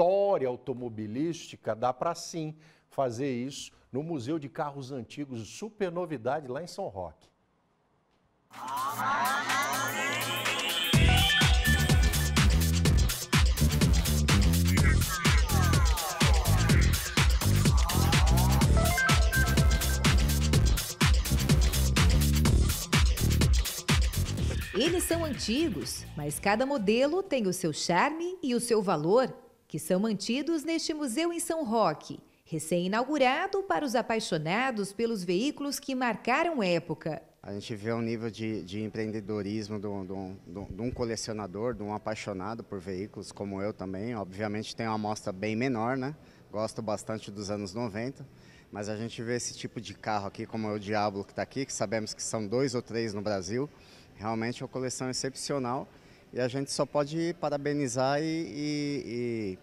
história automobilística, dá para sim fazer isso no Museu de Carros Antigos, super novidade lá em São Roque. Eles são antigos, mas cada modelo tem o seu charme e o seu valor que são mantidos neste museu em São Roque, recém-inaugurado para os apaixonados pelos veículos que marcaram época. A gente vê o nível de, de empreendedorismo de um, de um colecionador, de um apaixonado por veículos, como eu também. Obviamente tem uma amostra bem menor, né? Gosto bastante dos anos 90. Mas a gente vê esse tipo de carro aqui, como é o Diablo que está aqui, que sabemos que são dois ou três no Brasil. Realmente é uma coleção excepcional e a gente só pode parabenizar e, e,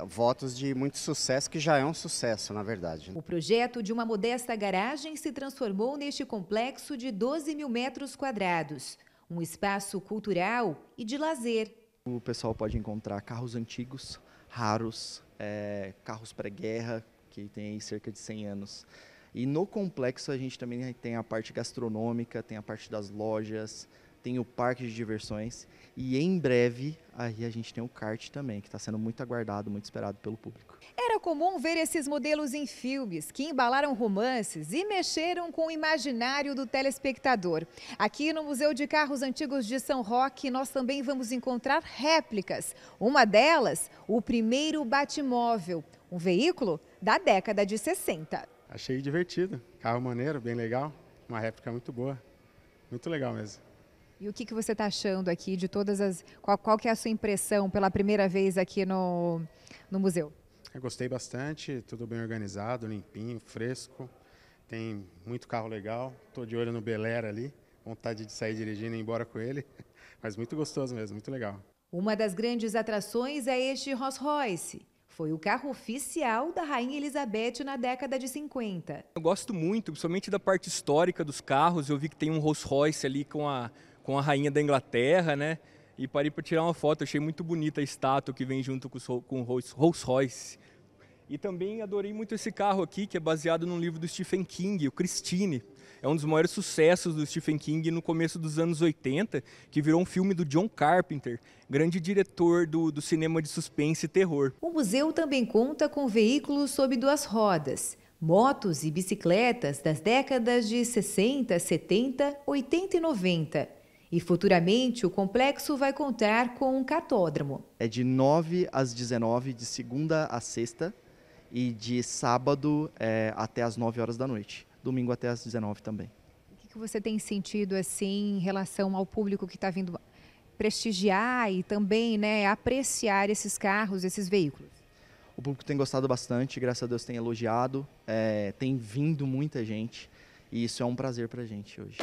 e, votos de muito sucesso, que já é um sucesso, na verdade. Né? O projeto de uma modesta garagem se transformou neste complexo de 12 mil metros quadrados. Um espaço cultural e de lazer. O pessoal pode encontrar carros antigos, raros, é, carros pré-guerra, que tem cerca de 100 anos. E no complexo a gente também tem a parte gastronômica, tem a parte das lojas, tem o parque de diversões e em breve aí a gente tem o kart também, que está sendo muito aguardado, muito esperado pelo público. Era comum ver esses modelos em filmes que embalaram romances e mexeram com o imaginário do telespectador. Aqui no Museu de Carros Antigos de São Roque, nós também vamos encontrar réplicas. Uma delas, o primeiro Batmóvel, um veículo da década de 60. Achei divertido, carro maneiro, bem legal, uma réplica muito boa, muito legal mesmo. E o que, que você está achando aqui de todas as. Qual, qual que é a sua impressão pela primeira vez aqui no, no museu? Eu gostei bastante, tudo bem organizado, limpinho, fresco. Tem muito carro legal. Estou de olho no Belera ali, vontade de sair dirigindo e ir embora com ele. Mas muito gostoso mesmo, muito legal. Uma das grandes atrações é este Rolls Royce. Foi o carro oficial da Rainha Elizabeth na década de 50. Eu gosto muito, principalmente da parte histórica dos carros. Eu vi que tem um Rolls Royce ali com a com a rainha da Inglaterra, né? E parei para tirar uma foto, achei muito bonita a estátua que vem junto com, com o Rolls Royce. E também adorei muito esse carro aqui, que é baseado num livro do Stephen King, o Christine. É um dos maiores sucessos do Stephen King no começo dos anos 80, que virou um filme do John Carpenter, grande diretor do, do cinema de suspense e terror. O museu também conta com veículos sob duas rodas. Motos e bicicletas das décadas de 60, 70, 80 e 90. E futuramente o complexo vai contar com um catódromo. É de 9 às 19, de segunda a sexta, e de sábado é, até às 9 horas da noite. Domingo até às 19 também. O que, que você tem sentido assim em relação ao público que está vindo prestigiar e também né, apreciar esses carros, esses veículos? O público tem gostado bastante, graças a Deus tem elogiado, é, tem vindo muita gente e isso é um prazer para a gente hoje.